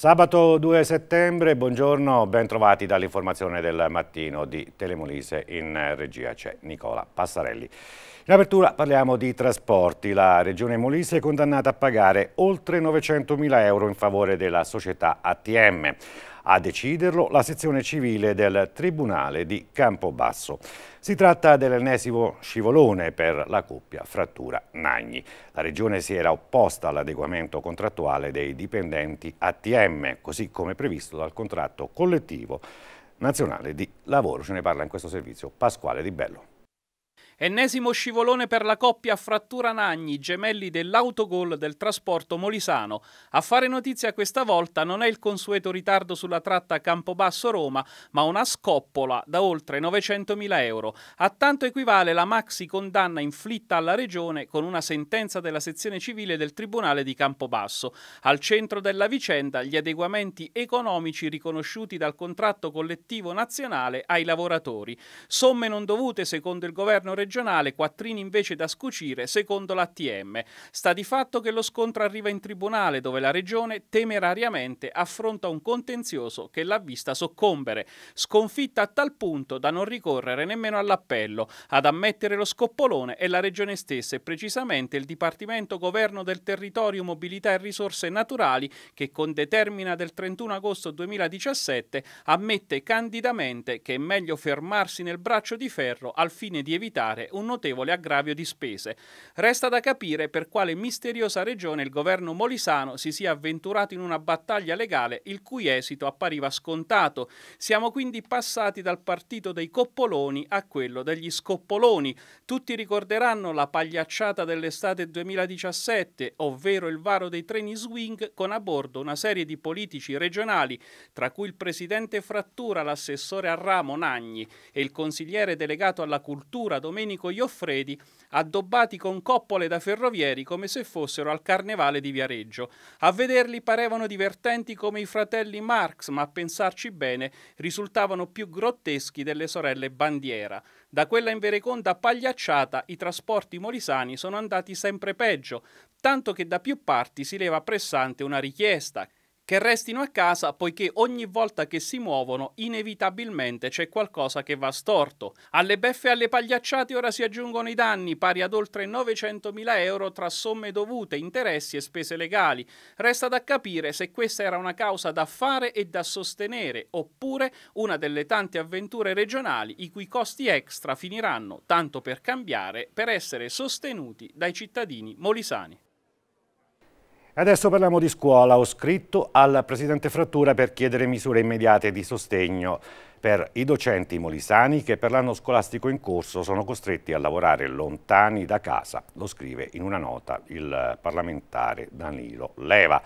Sabato 2 settembre, buongiorno, ben trovati dall'informazione del mattino di Telemolise. In regia c'è Nicola Passarelli. In apertura parliamo di trasporti. La regione Molise è condannata a pagare oltre 900.000 euro in favore della società ATM. A deciderlo la sezione civile del Tribunale di Campobasso. Si tratta dell'ennesimo scivolone per la coppia Frattura-Nagni. La Regione si era opposta all'adeguamento contrattuale dei dipendenti ATM, così come previsto dal contratto collettivo nazionale di lavoro. Ce ne parla in questo servizio Pasquale Di Bello. Ennesimo scivolone per la coppia Frattura Nagni, gemelli dell'autogol del trasporto molisano. A fare notizia questa volta non è il consueto ritardo sulla tratta Campobasso-Roma, ma una scoppola da oltre 900.000 euro. A tanto equivale la maxi condanna inflitta alla regione con una sentenza della sezione civile del Tribunale di Campobasso. Al centro della vicenda gli adeguamenti economici riconosciuti dal contratto collettivo nazionale ai lavoratori. Somme non dovute secondo il governo regionale regionale, quattrini invece da scucire secondo l'ATM. Sta di fatto che lo scontro arriva in tribunale dove la regione temerariamente affronta un contenzioso che l'ha vista soccombere, sconfitta a tal punto da non ricorrere nemmeno all'appello. Ad ammettere lo scoppolone è la regione stessa e precisamente il Dipartimento Governo del Territorio, Mobilità e Risorse Naturali che con determina del 31 agosto 2017 ammette candidamente che è meglio fermarsi nel braccio di ferro al fine di evitare pagare un notevole aggravio di spese. Resta da capire per quale misteriosa regione il governo molisano si sia avventurato in una battaglia legale il cui esito appariva scontato. Siamo quindi passati dal partito dei coppoloni a quello degli scoppoloni. Tutti ricorderanno la pagliacciata dell'estate 2017, ovvero il varo dei treni swing con a bordo una serie di politici regionali, tra cui il presidente Frattura, l'assessore Arramo Nagni e il consigliere delegato alla cultura Domenico Domenico Ioffredi, addobbati con coppole da ferrovieri come se fossero al carnevale di Viareggio. A vederli parevano divertenti come i fratelli Marx, ma a pensarci bene risultavano più grotteschi delle sorelle Bandiera. Da quella invereconda pagliacciata i trasporti molisani sono andati sempre peggio, tanto che da più parti si leva pressante una richiesta che restino a casa poiché ogni volta che si muovono inevitabilmente c'è qualcosa che va storto. Alle beffe e alle pagliacciate ora si aggiungono i danni pari ad oltre 900.000 euro tra somme dovute, interessi e spese legali. Resta da capire se questa era una causa da fare e da sostenere oppure una delle tante avventure regionali i cui costi extra finiranno, tanto per cambiare, per essere sostenuti dai cittadini molisani. Adesso parliamo di scuola. Ho scritto al Presidente Frattura per chiedere misure immediate di sostegno per i docenti molisani che per l'anno scolastico in corso sono costretti a lavorare lontani da casa. Lo scrive in una nota il parlamentare Danilo Leva.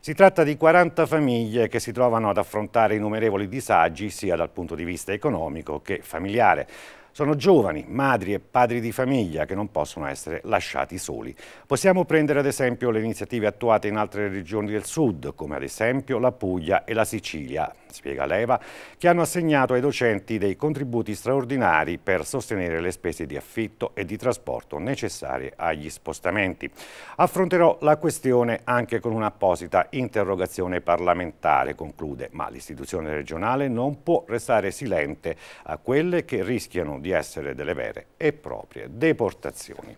Si tratta di 40 famiglie che si trovano ad affrontare innumerevoli disagi sia dal punto di vista economico che familiare. Sono giovani, madri e padri di famiglia che non possono essere lasciati soli. Possiamo prendere ad esempio le iniziative attuate in altre regioni del sud, come ad esempio la Puglia e la Sicilia, spiega Leva, che hanno assegnato ai docenti dei contributi straordinari per sostenere le spese di affitto e di trasporto necessarie agli spostamenti. Affronterò la questione anche con un'apposita interrogazione parlamentare, conclude, ma l'istituzione regionale non può restare silente a quelle che rischiano di essere delle vere e proprie deportazioni.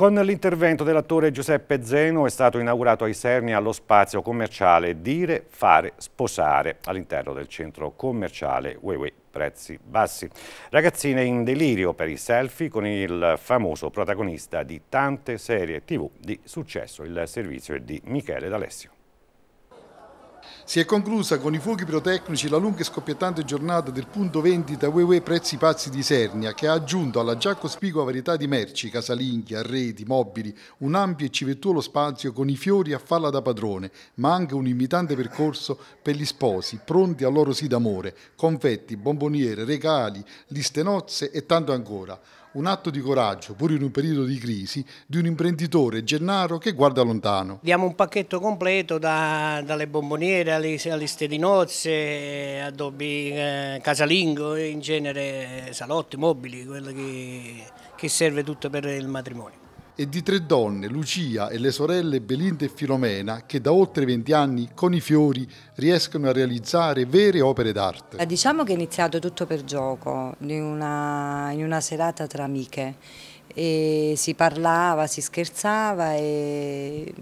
Con l'intervento dell'attore Giuseppe Zeno è stato inaugurato ai Serni allo spazio commerciale Dire, Fare, Sposare all'interno del centro commerciale Wewe prezzi bassi. Ragazzine in delirio per i selfie con il famoso protagonista di tante serie tv di successo. Il servizio è di Michele D'Alessio. Si è conclusa con i fuochi pirotecnici la lunga e scoppiettante giornata del punto vendita Wewe Prezzi Pazzi di Sernia, che ha aggiunto alla già cospicua varietà di merci, casalinghi, arredi, mobili, un ampio e civettuolo spazio con i fiori a falla da padrone, ma anche un imitante percorso per gli sposi, pronti al loro sì d'amore, confetti, bomboniere, regali, liste nozze e tanto ancora un atto di coraggio, pur in un periodo di crisi, di un imprenditore Gennaro che guarda lontano. Diamo un pacchetto completo da, dalle bomboniere alle, alle stedinozze, addobbi eh, casalingo, in genere salotti, mobili, quello che, che serve tutto per il matrimonio e di tre donne, Lucia e le sorelle Belinda e Filomena, che da oltre 20 anni con i fiori riescono a realizzare vere opere d'arte. Eh, diciamo che è iniziato tutto per gioco, in una, in una serata tra amiche. E si parlava, si scherzava e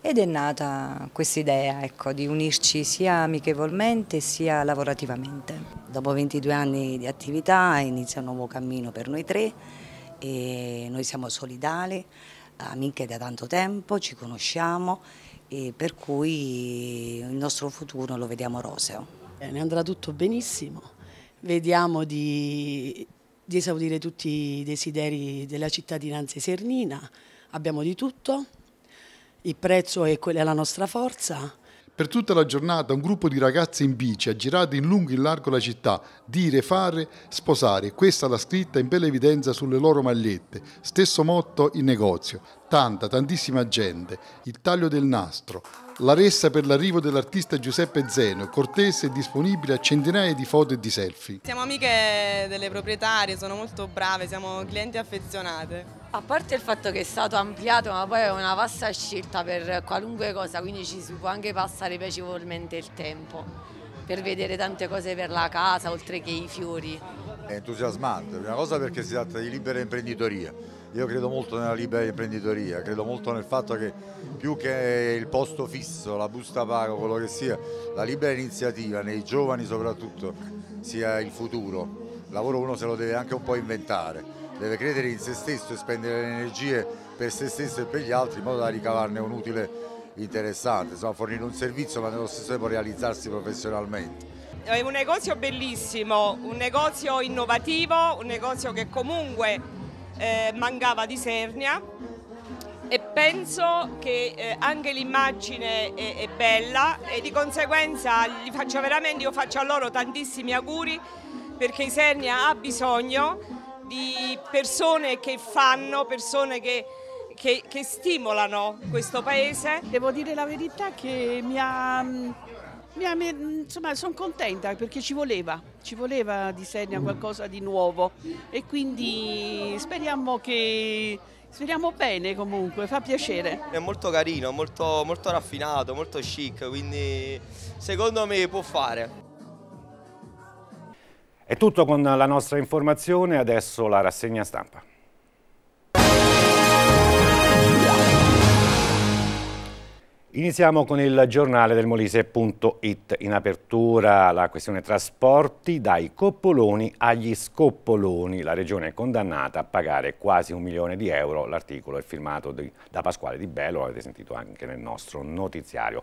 ed è nata questa idea ecco, di unirci sia amichevolmente sia lavorativamente. Dopo 22 anni di attività inizia un nuovo cammino per noi tre e noi siamo solidali, amiche da tanto tempo, ci conosciamo e per cui il nostro futuro lo vediamo roseo. Ne andrà tutto benissimo, vediamo di, di esaudire tutti i desideri della cittadinanza esernina, abbiamo di tutto, il prezzo è quella la nostra forza, per tutta la giornata un gruppo di ragazze in bici ha girato in lungo e in largo la città, dire, fare, sposare. Questa la scritta in bella evidenza sulle loro magliette. Stesso motto in negozio tanta, tantissima gente, il taglio del nastro, la ressa per l'arrivo dell'artista Giuseppe Zeno, cortese e disponibile a centinaia di foto e di selfie. Siamo amiche delle proprietarie, sono molto brave, siamo clienti affezionate. A parte il fatto che è stato ampliato, ma poi è una vasta scelta per qualunque cosa, quindi ci si può anche passare piacevolmente il tempo per vedere tante cose per la casa, oltre che i fiori. È entusiasmante, prima cosa perché si tratta di libera imprenditoria, io credo molto nella libera imprenditoria, credo molto nel fatto che più che il posto fisso, la busta pago, quello che sia, la libera iniziativa nei giovani soprattutto sia il futuro. Il lavoro uno se lo deve anche un po' inventare, deve credere in se stesso e spendere le energie per se stesso e per gli altri in modo da ricavarne un utile interessante, insomma fornire un servizio ma nello stesso tempo realizzarsi professionalmente. È un negozio bellissimo, un negozio innovativo, un negozio che comunque eh, mancava di Sernia e penso che eh, anche l'immagine è, è, bella e di conseguenza gli faccio veramente, io faccio a loro tantissimi auguri perché Isernia ha bisogno di persone che fanno, persone che, che, che stimolano questo paese. Devo dire la verità che mi ha insomma, sono contenta perché ci voleva, ci voleva di Sernia mm. qualcosa di nuovo e quindi speriamo che Speriamo bene comunque, fa piacere. È molto carino, molto, molto raffinato, molto chic, quindi secondo me può fare. È tutto con la nostra informazione, adesso la rassegna stampa. Iniziamo con il giornale del Molise.it. In apertura la questione trasporti dai coppoloni agli scoppoloni. La regione è condannata a pagare quasi un milione di euro. L'articolo è firmato di, da Pasquale Di Bello, l'avete sentito anche nel nostro notiziario.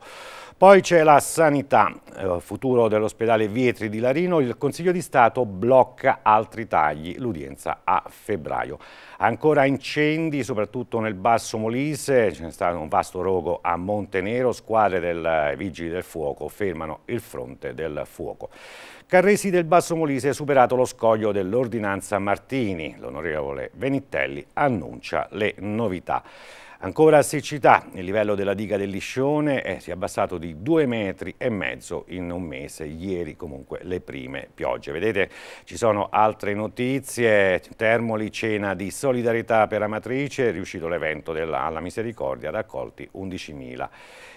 Poi c'è la sanità. Eh, futuro dell'ospedale Vietri di Larino. Il Consiglio di Stato blocca altri tagli. L'udienza a febbraio. Ancora incendi, soprattutto nel basso Molise. c'è stato un vasto rogo a Monte Montenero, squadre del eh, Vigili del Fuoco fermano il fronte del fuoco. Carresi del Basso Molise ha superato lo scoglio dell'ordinanza Martini. L'onorevole Venitelli annuncia le novità. Ancora siccità, il livello della diga del Liscione è, eh, si è abbassato di due metri e mezzo in un mese, ieri comunque le prime piogge. Vedete ci sono altre notizie, Termoli cena di solidarietà per Amatrice, è riuscito l'evento alla Misericordia, raccolti 11.000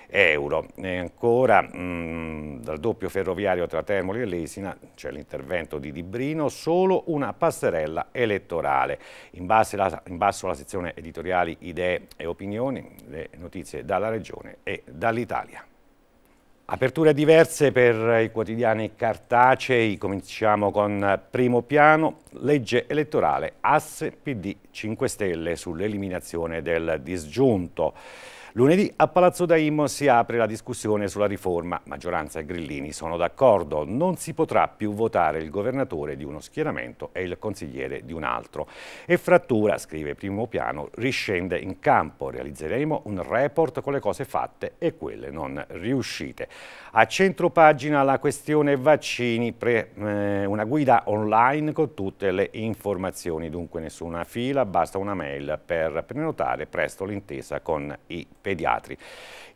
euro. E ancora mh, mm, dal doppio ferroviario tra Termoli e Lesina c'è l'intervento di Dibrino, solo una passerella elettorale. In basso, la, in basso la sezione editoriali idee e opinioni, le notizie dalla regione e dall'Italia. Aperture diverse per i quotidiani cartacei, cominciamo con primo piano, legge elettorale, asse PD 5 Stelle sull'eliminazione del disgiunto. Lunedì a Palazzo Daimo si apre la discussione sulla riforma. Maggioranza e Grillini sono d'accordo. Non si potrà più votare il governatore di uno schieramento e il consigliere di un altro. E Frattura, scrive Primo Piano, riscende in campo. Realizzeremo un report con le cose fatte e quelle non riuscite. A centro pagina la questione vaccini, pre, eh, una guida online con tutte le informazioni. Dunque nessuna fila, basta una mail per prenotare presto l'intesa con i pediatri.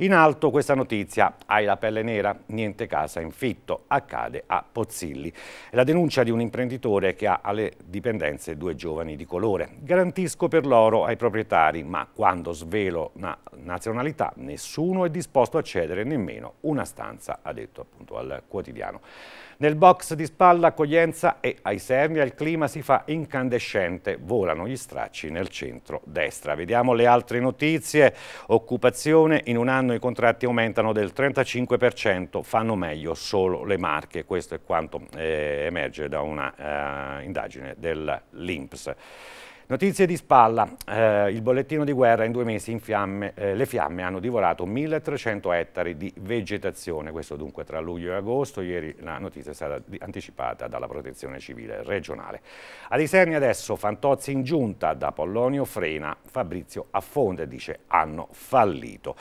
In alto questa notizia, hai la pelle nera, niente casa in fitto, accade a Pozzilli. la denuncia di un imprenditore che ha alle dipendenze due giovani di colore. Garantisco per loro ai proprietari, ma quando svelo una nazionalità nessuno è disposto a cedere nemmeno una stanza, ha detto appunto al quotidiano. Nel box di spalla accoglienza e ai serni il clima si fa incandescente, volano gli stracci nel centro-destra. Vediamo le altre notizie. Occupazione in un anno quest'anno i contratti aumentano del 35%, fanno meglio solo le marche. Questo è quanto eh, emerge da una eh, indagine dell'Inps. Notizie di spalla, eh, il bollettino di guerra in due mesi in fiamme, eh, le fiamme hanno divorato 1300 ettari di vegetazione, questo dunque tra luglio e agosto, ieri la notizia è stata anticipata dalla protezione civile regionale. A Isernia adesso Fantozzi in giunta, da Pollonio frena, Fabrizio affonde e dice hanno fallito.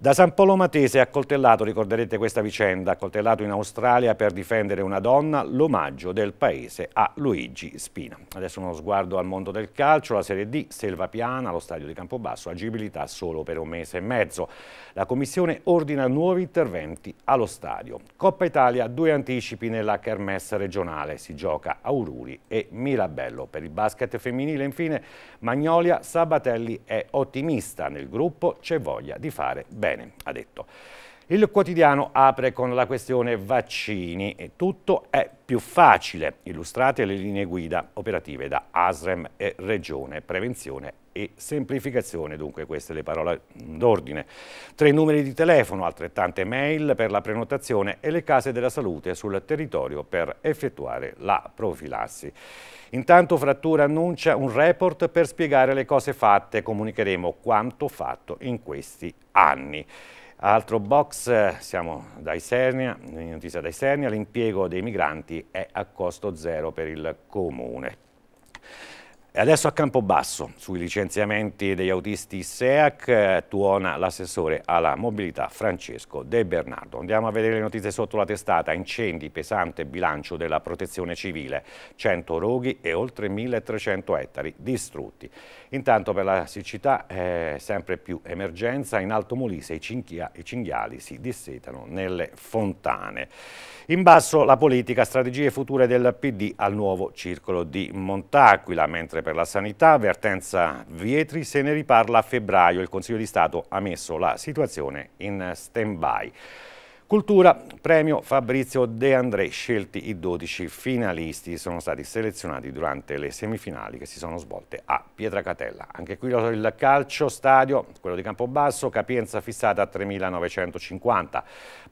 Da San Polo Matese accoltellato, ricorderete questa vicenda, accoltellato in Australia per difendere una donna, l'omaggio del paese a Luigi Spina. Adesso uno sguardo al mondo del calcio, la Serie D, Selva Piana, lo stadio di Campobasso, agibilità solo per un mese e mezzo. La Commissione ordina nuovi interventi allo stadio. Coppa Italia, due anticipi nella kermesse regionale, si gioca a e Mirabello. Per il basket femminile infine Magnolia Sabatelli è ottimista, nel gruppo c'è voglia di fare bene bene, ha detto. Il quotidiano apre con la questione vaccini e tutto è più facile, illustrate le linee guida operative da ASREM e Regione Prevenzione e semplificazione, dunque queste le parole d'ordine. Tre numeri di telefono, altrettante mail per la prenotazione e le case della salute sul territorio per effettuare la profilassi. Intanto Frattura annuncia un report per spiegare le cose fatte, comunicheremo quanto fatto in questi anni. Altro box, siamo da Isernia, notizia da Isernia, l'impiego dei migranti è a costo zero per il comune adesso a Campobasso, sui licenziamenti degli autisti SEAC, eh, tuona l'assessore alla mobilità Francesco De Bernardo. Andiamo a vedere le notizie sotto la testata. Incendi, pesante bilancio della protezione civile, 100 roghi e oltre 1300 ettari distrutti. Intanto per la siccità eh, sempre più emergenza, in Alto Molise i, cinghia, i cinghiali si dissetano nelle fontane. In basso la politica, strategie future del PD al nuovo circolo di Montaquila, mentre per per la sanità, avvertenza Vietri, se ne riparla a febbraio, il Consiglio di Stato ha messo la situazione in stand-by. Cultura, premio Fabrizio De André, scelti i 12 finalisti, sono stati selezionati durante le semifinali che si sono svolte a Pietracatella. Anche qui il calcio, stadio, quello di Campobasso, capienza fissata a 3.950,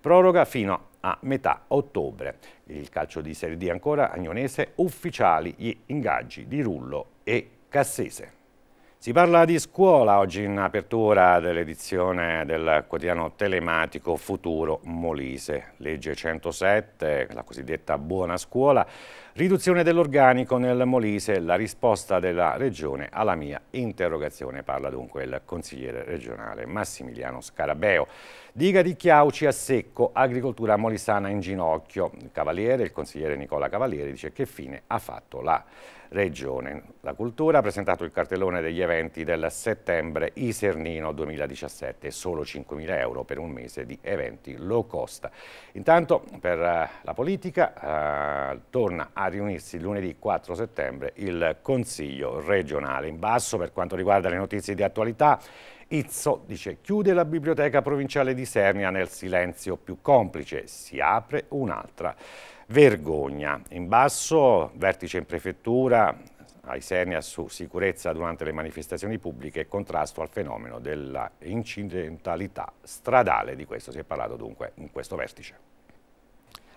proroga fino a metà ottobre. Il calcio di Serie D ancora, Agnonese, ufficiali gli ingaggi di Rullo e Cassese. Si parla di scuola oggi in apertura dell'edizione del quotidiano telematico Futuro Molise. Legge 107, la cosiddetta buona scuola, riduzione dell'organico nel Molise, la risposta della Regione alla mia interrogazione. Parla dunque il consigliere regionale Massimiliano Scarabeo. Diga di Chiauci a secco, agricoltura molisana in ginocchio. Cavaliere, il consigliere Nicola Cavaliere dice che fine ha fatto la regione. La cultura ha presentato il cartellone degli eventi del settembre Isernino 2017, solo 5.000 euro per un mese di eventi low cost. Intanto per eh, la politica eh, torna a riunirsi lunedì 4 settembre il Consiglio regionale. In basso per quanto riguarda le notizie di attualità, Izzo dice chiude la biblioteca provinciale di Sernia nel silenzio più complice, si apre un'altra. Vergogna. In basso, vertice in prefettura, ai Sernia su sicurezza durante le manifestazioni pubbliche e contrasto al fenomeno dell'incidentalità stradale. Di questo si è parlato dunque in questo vertice.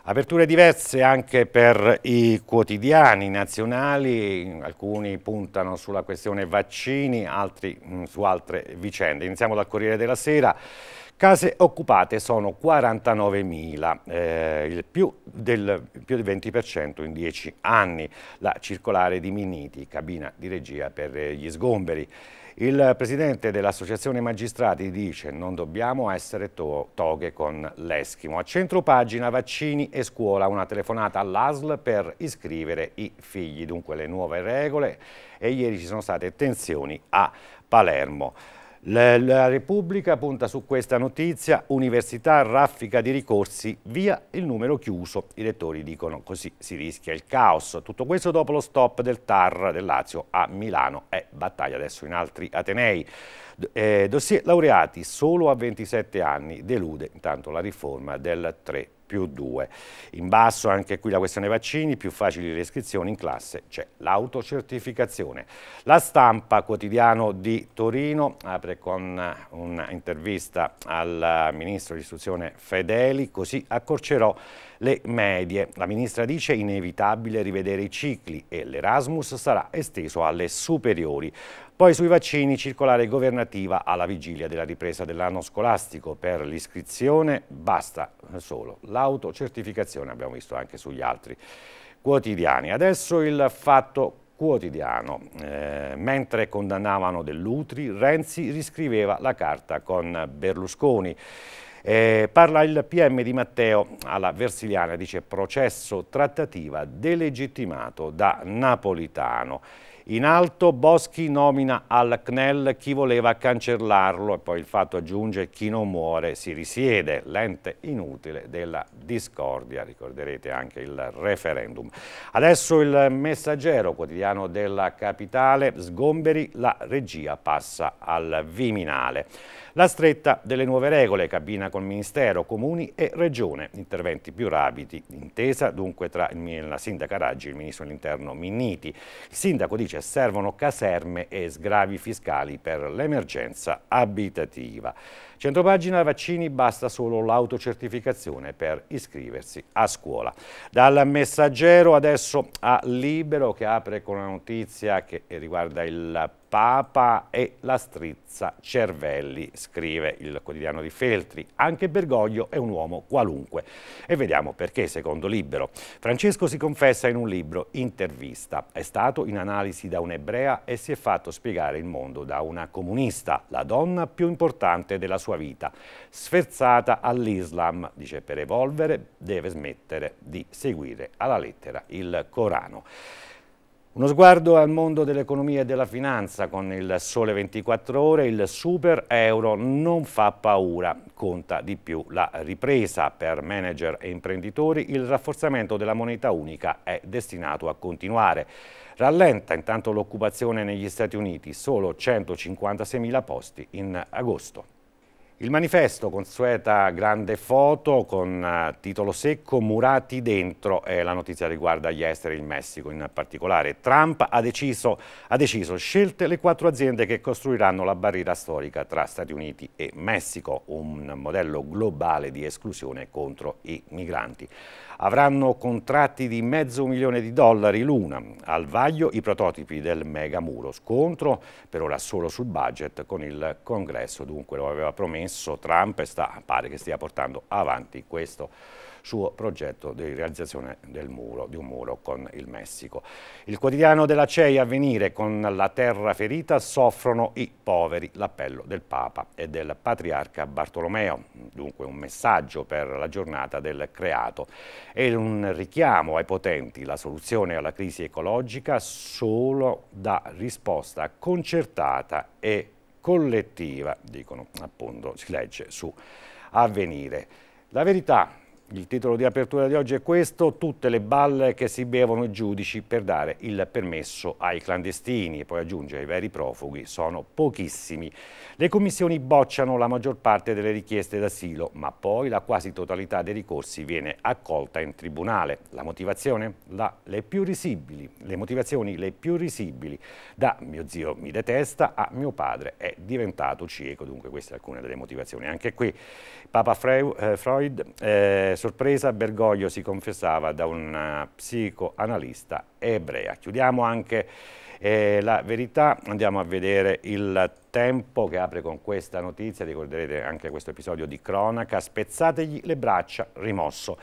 Aperture diverse anche per i quotidiani nazionali, alcuni puntano sulla questione vaccini, altri mm, su altre vicende. Iniziamo dal Corriere della Sera. Case occupate sono 49.000, eh, più, del, più del 20% in 10 anni. La circolare di Miniti, cabina di regia per eh, gli sgomberi. Il presidente dell'Associazione Magistrati dice non dobbiamo essere to toghe con l'eschimo. A centro pagina vaccini e scuola, una telefonata all'ASL per iscrivere i figli, dunque le nuove regole e ieri ci sono state tensioni a Palermo. La Repubblica punta su questa notizia, università raffica di ricorsi, via il numero chiuso. I lettori dicono così si rischia il caos. Tutto questo dopo lo stop del TAR del Lazio a Milano e battaglia adesso in altri Atenei. Eh, dossier laureati solo a 27 anni delude intanto la riforma del 3 più 2. In basso anche qui la questione vaccini, più facili le iscrizioni in classe, c'è l'autocertificazione. La stampa quotidiano di Torino apre con un'intervista al ministro di istruzione Fedeli, così accorcerò le medie. La ministra dice inevitabile rivedere i cicli e l'Erasmus sarà esteso alle superiori. Poi sui vaccini circolare governativa alla vigilia della ripresa dell'anno scolastico per l'iscrizione basta solo l'autocertificazione, abbiamo visto anche sugli altri quotidiani. Adesso il fatto quotidiano. Eh, mentre condannavano Dell'Utri, Renzi riscriveva la carta con Berlusconi. Eh, parla il PM di Matteo alla Versiliana, dice processo trattativa delegittimato da Napolitano. In alto Boschi nomina al CNEL chi voleva cancellarlo e poi il fatto aggiunge chi non muore si risiede, l'ente inutile della discordia, ricorderete anche il referendum. Adesso il messaggero quotidiano della capitale, sgomberi, la regia passa al Viminale. La stretta delle nuove regole, cabina col Ministero, Comuni e Regione, interventi più rapidi, intesa dunque tra la sindaca Raggi e il ministro dell'interno Minniti. Il sindaco dice dice servono caserme e sgravi fiscali per l'emergenza abitativa. Centropagina vaccini basta solo l'autocertificazione per iscriversi a scuola. Dal messaggero adesso a Libero che apre con una notizia che riguarda il Papa e la strizza cervelli, scrive il quotidiano di Feltri. Anche Bergoglio è un uomo qualunque. E vediamo perché, secondo Libero. Francesco si confessa in un libro, Intervista. È stato in analisi da un'ebrea e si è fatto spiegare il mondo da una comunista, la donna più importante della sua sua vita. Sferzata all'Islam, dice per evolvere deve smettere di seguire alla lettera il Corano. Uno sguardo al mondo dell'economia e della finanza con il sole 24 ore, il super euro non fa paura, conta di più la ripresa per manager e imprenditori, il rafforzamento della moneta unica è destinato a continuare. Rallenta intanto l'occupazione negli Stati Uniti, solo 156.000 posti in agosto. Il manifesto, consueta grande foto con eh, titolo secco, murati dentro, eh, la notizia riguarda gli esteri, il Messico in particolare. Trump ha deciso, ha deciso, scelte le quattro aziende che costruiranno la barriera storica tra Stati Uniti e Messico, un modello globale di esclusione contro i migranti avranno contratti di mezzo milione di dollari l'una. Al vaglio i prototipi del megamuro. Scontro per ora solo sul budget con il congresso. Dunque lo aveva promesso Trump e sta, pare che stia portando avanti questo suo progetto di realizzazione del muro, di un muro con il Messico. Il quotidiano della CEI a venire con la terra ferita soffrono i poveri, l'appello del Papa e del Patriarca Bartolomeo, dunque un messaggio per la giornata del creato e un richiamo ai potenti, la soluzione alla crisi ecologica solo da risposta concertata e collettiva, dicono appunto, si legge su avvenire. La verità il titolo di apertura di oggi è questo, tutte le balle che si bevono i giudici per dare il permesso ai clandestini e poi aggiunge i veri profughi sono pochissimi. Le commissioni bocciano la maggior parte delle richieste d'asilo ma poi la quasi totalità dei ricorsi viene accolta in tribunale. La motivazione? La, le, più risibili, le motivazioni le più risibili da mio zio mi detesta a mio padre è diventato cieco, dunque queste alcune delle motivazioni. Anche qui Papa eh, Freud eh, sorpresa Bergoglio si confessava da un eh, psicoanalista ebrea. Chiudiamo anche eh, la verità, andiamo a vedere il tempo che apre con questa notizia, ricorderete anche questo episodio di cronaca, spezzategli le braccia, rimosso.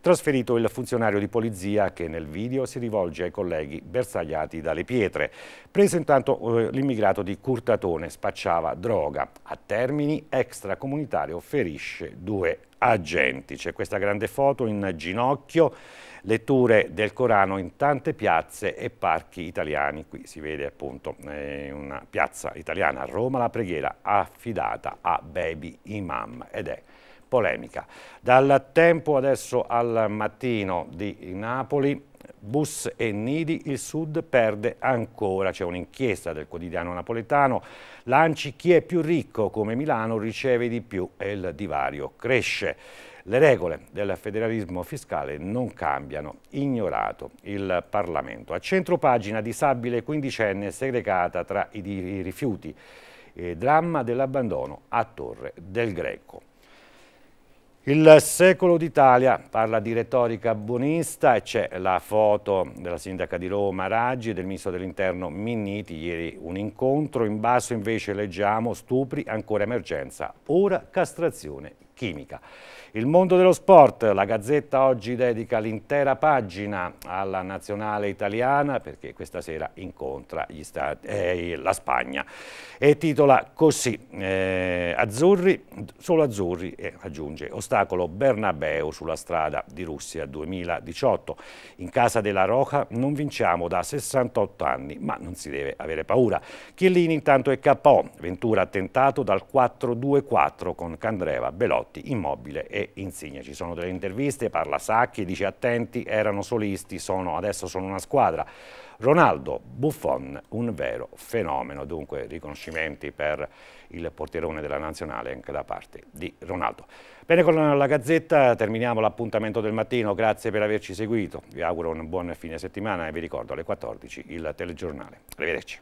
Trasferito il funzionario di polizia che nel video si rivolge ai colleghi bersagliati dalle pietre. Preso intanto eh, l'immigrato di Curtatone, spacciava droga. A termini extracomunitario ferisce due agenti. C'è questa grande foto in ginocchio, letture del Corano in tante piazze e parchi italiani. Qui si vede appunto eh, una piazza italiana a Roma, la preghiera affidata a Baby Imam ed è polemica. Dal tempo adesso al mattino di Napoli Bus e Nidi, il Sud perde ancora. C'è un'inchiesta del quotidiano napoletano. Lanci chi è più ricco come Milano riceve di più e il divario cresce. Le regole del federalismo fiscale non cambiano, ignorato il Parlamento. A centro pagina disabile quindicenne segregata tra i rifiuti. E dramma dell'abbandono a Torre del Greco. Il secolo d'Italia parla di retorica buonista e c'è la foto della sindaca di Roma Raggi e del ministro dell'interno Minniti, ieri un incontro, in basso invece leggiamo stupri, ancora emergenza, ora castrazione chimica. Il mondo dello sport, la Gazzetta oggi dedica l'intera pagina alla nazionale italiana perché questa sera incontra stati, eh, la Spagna e titola così, eh, Azzurri, solo Azzurri e eh, aggiunge ostacolo Bernabeu sulla strada di Russia 2018. In casa della Roja non vinciamo da 68 anni ma non si deve avere paura. Chiellini intanto è KO, Ventura attentato dal 4-2-4 con Candreva Belotti Andreotti, Immobile e Insigne. Ci sono delle interviste, parla Sacchi, dice attenti, erano solisti, sono, adesso sono una squadra. Ronaldo Buffon, un vero fenomeno, dunque riconoscimenti per il portierone della nazionale anche da parte di Ronaldo. Bene, con la Gazzetta terminiamo l'appuntamento del mattino, grazie per averci seguito, vi auguro un buon fine settimana e vi ricordo alle 14 il telegiornale. Arrivederci.